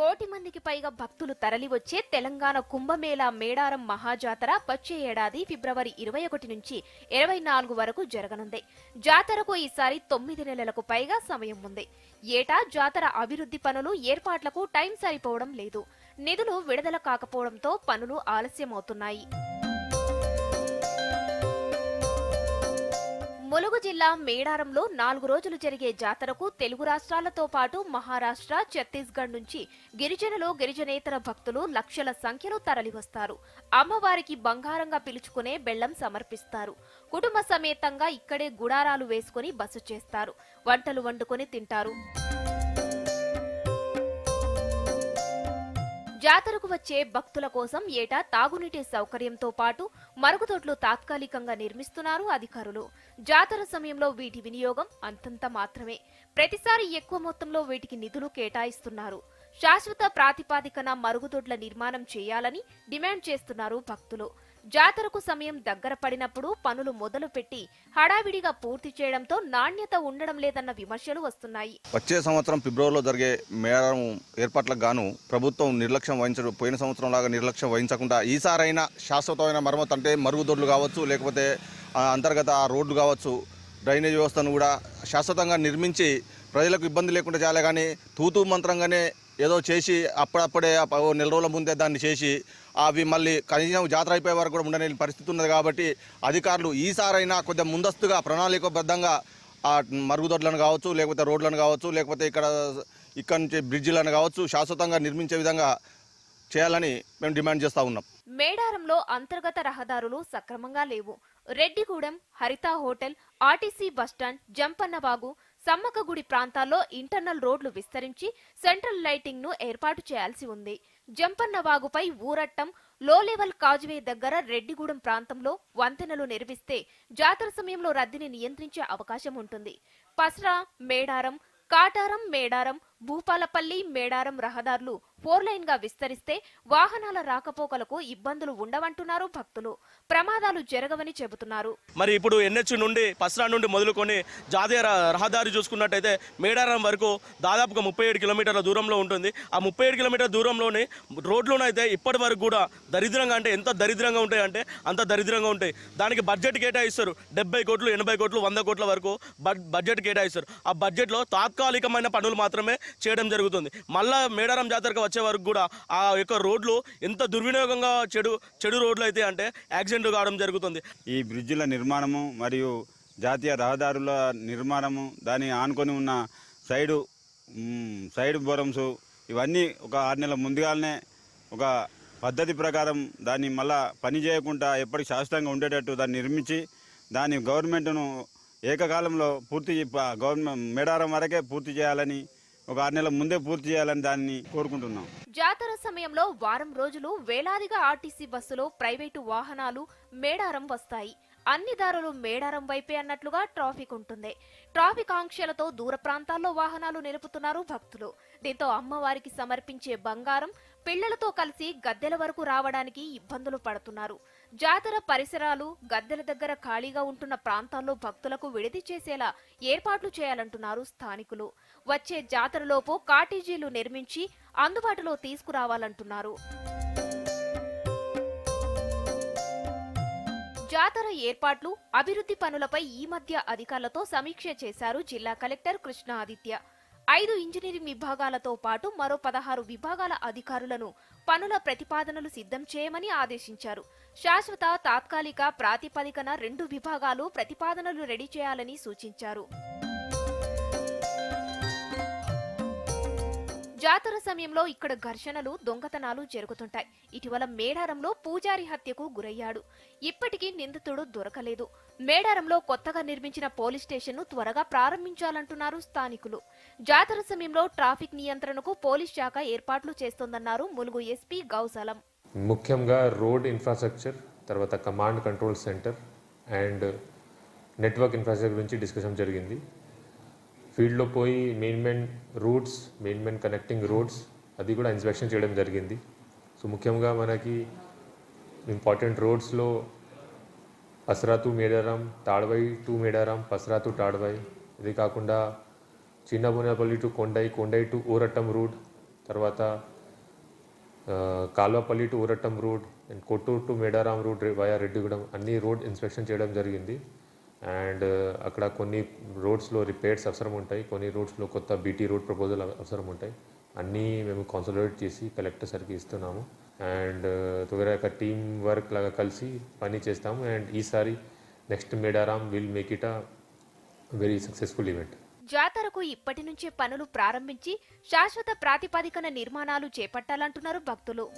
కోటి మందికి పైగా భక్తులు తరలివచ్చే తెలంగాణ కుంభమేళా మేడారం మహాజాతర వచ్చే ఏడాది ఫిబ్రవరి ఇరవై ఒకటి నుంచి ఇరవై నాలుగు వరకు జరగనుంది జాతరకు ఈసారి తొమ్మిది నెలలకు పైగా సమయం ఉంది ఏటా జాతర అభివృద్ధి పనులు ఏర్పాట్లకు టైం సరిపోవడం లేదు నిధులు విడుదల కాకపోవడంతో పనులు ఆలస్యమవుతున్నాయి ములుగు జిల్లా మేడారంలో నాలుగు రోజులు జరిగే జాతరకు తెలుగు రాష్ట్రాలతో పాటు మహారాష్ట్ర ఛత్తీస్గఢ్ నుంచి గిరిజనులు గిరిజనేతర భక్తులు లక్షల సంఖ్యలో తరలివస్తారు అమ్మవారికి బంగారంగా పిలుచుకునే బెల్లం సమర్పిస్తారు కుటుంబ సమేతంగా ఇక్కడే గుడారాలు వేసుకుని బస చేస్తారు వంటలు వండుకొని తింటారు జాతరకు వచ్చే భక్తుల కోసం ఏటా తాగునీటి సౌకర్యంతో పాటు మరుగుదొడ్లు తాత్కాలికంగా నిర్మిస్తున్నారు అధికారులు జాతర సమయంలో వీటి వినియోగం అంతంత మాత్రమే ప్రతిసారి ఎక్కువ మొత్తంలో వీటికి నిధులు కేటాయిస్తున్నారు శాశ్వత ప్రాతిపాదికన మరుగుదొడ్ల నిర్మాణం చేయాలని డిమాండ్ చేస్తున్నారు భక్తులు జాతరకు సమయం దగ్గర పడినప్పుడు పనులు మొదలుపెట్టి హడావిడిగా పూర్తి చేయడంతో నాణ్యత ఉండడం లేదన్న విమర్శలు వస్తున్నాయి వచ్చే సంవత్సరం ఫిబ్రవరిలో జరిగే మేళం ఏర్పాట్లకు గాను ప్రభుత్వం నిర్లక్ష్యం వహించడం పోయిన సంవత్సరం లాగా నిర్లక్ష్యం వహించకుండా ఈసారైనా శాశ్వతమైన మరమ్మతు అంటే మరుగుదొడ్లు కావచ్చు లేకపోతే అంతర్గత రోడ్లు కావచ్చు డ్రైనేజ్ వ్యవస్థను కూడా శాశ్వతంగా నిర్మించి ప్రజలకు ఇబ్బంది లేకుండా చేయాలి కానీ తూతూ మంత్రంగానే ఏదో చేసి అప్పుడప్పుడే నెల రోజుల ముందే దాన్ని చేసి అవి మళ్ళీ కనీసం జాతర అయిపోయే వరకు కూడా ఉండని పరిస్థితి ఉన్నది కాబట్టి అధికారులు ఈసారైనా కొద్దిగా ముందస్తుగా ప్రణాళికబద్ధంగా ఆ మరుగుదొడ్లను కావచ్చు లేకపోతే రోడ్లను కావచ్చు లేకపోతే ఇక్కడ ఇక్కడ నుంచి బ్రిడ్జిలను కావచ్చు శాశ్వతంగా నిర్మించే విధంగా చేయాలని మేము డిమాండ్ చేస్తూ ఉన్నాం మేడారంలో అంతర్గత రహదారులు సక్రమంగా లేవు Reddigudem Haritha hotel RTC bus stand Jampannavagu సమ్మకగుడి ప్రాంతాల్లో ఇంటర్నల్ రోడ్లు విస్తరించి సెంట్రల్ లైటింగ్ ను ఏర్పాటు చేయాల్సి ఉంది జంపన్నవాగుపై ఊరట్టం లో లెవెల్ కాజువే దగ్గర రెడ్డిగూడెం ప్రాంతంలో వంతెనలు నిర్మిస్తే జాతర సమయంలో రద్దీని నియంత్రించే అవకాశం ఉంటుంది పస్రా మేడారం కాటారం మేడారం భూపాలపల్లి మేడారం రహదారులు ఫోర్ లైన్ గా విస్తరిస్తే వాహనాల రాకపోకలకు ఇబ్బందులు ఉండవంటున్నారు భక్తులు ప్రమాదాలు జరగవని చెబుతున్నారు మరి ఇప్పుడు ఎన్హెచ్ నుండి పసరా నుండి మొదలుకొని జాతీయ రహదారి చూసుకున్నట్టయితే మేడారం వరకు దాదాపుగా ముప్పై ఏడు కిలోమీటర్ల దూరంలో ఉంటుంది ఆ ముప్పై ఏడు కిలోమీటర్ల దూరంలోనే రోడ్లోనైతే ఇప్పటి వరకు కూడా దరిద్రంగా అంటే ఎంత దరిద్రంగా ఉంటాయి అంటే అంత దరిద్రంగా ఉంటాయి దానికి బడ్జెట్ కేటాయిస్తారు డెబ్బై కోట్లు ఎనభై కోట్లు వంద కోట్ల వరకు బడ్జెట్ కేటాయిస్తారు ఆ బడ్జెట్లో తాత్కాలికమైన పనులు మాత్రమే చేయడం జరుగుతుంది మళ్ళా మేడారం జాతరకు వచ్చే వరకు కూడా ఆ యొక్క రోడ్లు ఎంత దుర్వినియోగంగా చెడు చెడు రోడ్లు అయితే అంటే యాక్సిడెంట్ కావడం జరుగుతుంది ఈ బ్రిడ్జిల నిర్మాణము మరియు జాతీయ రహదారుల నిర్మాణము దాన్ని ఆనుకొని ఉన్న సైడు సైడ్ బోరమ్స్ ఇవన్నీ ఒక ఆరు నెలల ముందుగానే ఒక పద్ధతి ప్రకారం దాన్ని మళ్ళా పని చేయకుండా ఎప్పటికి శాశ్వతంగా ఉండేటట్టు దాన్ని నిర్మించి దాని గవర్నమెంట్ను ఏకకాలంలో పూర్తి గవర్నమెంట్ మేడారం వరకే పూర్తి చేయాలని ఒక ఆరు నెలల ముందే పూర్తి చేయాలని దాన్ని కోరుకుంటున్నాం జాతర సమయంలో వారం రోజులు వేలాదిగా ఆర్టీసీ బస్సులో ప్రైవేటు వాహనాలు మేడారం వస్తాయి అన్ని దారులు మేడారం వైపే అన్నట్లుగా ట్రాఫిక్ ఉంటుంది ట్రాఫిక్ ఆంక్షలతో దూర ప్రాంతాల్లో వాహనాలు నిలుపుతున్నారు భక్తులు దీంతో అమ్మవారికి సమర్పించే బంగారం పిల్లలతో కలిసి గద్దెల వరకు రావడానికి ఇబ్బందులు పడుతున్నారు జాతర పరిసరాలు గద్దెల దగ్గర ఖాళీగా ఉంటున్న ప్రాంతాల్లో భక్తులకు విడిది చేసేలా ఏర్పాట్లు చేయాలంటున్నారు స్థానికులు వచ్చే జాతరలోపు కాటేజీలు నిర్మించి అందుబాటులో తీసుకురావాలంటున్నారు జాతర ఏర్పాట్లు అభివృద్ధి పనులపై ఈ మధ్య అధికారులతో సమీక్ష చేశారు జిల్లా కలెక్టర్ కృష్ణ ఆదిత్య ఐదు ఇంజనీరింగ్ విభాగాలతో పాటు మరో పదహారు విభాగాల అధికారులను పనుల ప్రతిపాదనలు సిద్ధం చేయమని ఆదేశించారు శాశ్వత తాత్కాలిక ప్రాతిపదికన రెండు విభాగాలు ప్రతిపాదనలు రెడీ చేయాలని సూచించారు జాతర సమయంలో ఇక్కడ ఘర్షణలు దొంగతనాలు జరుగుతుంటాయి ఇటీవల మేడారంలో పూజారి హత్యకు గురయ్యాడు ఇప్పటికీ నిందితుడు దొరకలేదు మేడారంలో కొత్తగా నిర్మించిన పోలీస్ స్టేషన్ను త్వరగా ప్రారంభించాలంటున్నారు స్థానికులు జాతర సమయంలో ట్రాఫిక్ నియంత్రణకు పోలీస్ శాఖ ఏర్పాట్లు చేస్తోందన్నారు ములుగు ఎస్పీ గౌసలం ముఖ్యంగా రోడ్ ఇన్ఫ్రాస్ట్రక్చర్ తర్వాత command control centre and network infrastructure గురించి డిస్కషన్ జరిగింది ఫీల్డ్లో పోయి main main routes main main connecting roads అది కూడా ఇన్స్పెక్షన్ చేయడం జరిగింది సో ముఖ్యంగా మనకి ఇంపార్టెంట్ రోడ్స్లో Pasara to Medaram Tadvai to Medaram Pasara to Tadvai ఇది కాకుండా చిన్న Bunapalli to Kondai Kondai to Urattam route తర్వాత Kalvapalli to Urattam route and Kotturu to Medaram route via Reddigudem అన్ని రోడ్ ఇన్స్పెక్షన్ చేయడం జరిగింది అండ్ అక్కడ కొన్ని రోడ్స్లో రిపేర్స్ అవసరం ఉంటాయి కొన్ని రోడ్స్లో కొత్త బీటీ రోడ్ ప్రపోజల్ అవసరం ఉంటాయి అన్నీ మేము కాన్సల్టేట్ చేసి కలెక్టర్ సార్కి ఇస్తున్నాము అండ్ తుగరా యొక్క టీం వర్క్ లాగా కలిసి పని చేస్తాము అండ్ ఈసారి next Medaram will make it a very successful event జాతరకు ఇప్పటి నుంచే పనులు ప్రారంభించి శాశ్వత ప్రాతిపదికన నిర్మాణాలు చేపట్టాలంటున్నారు భక్తులు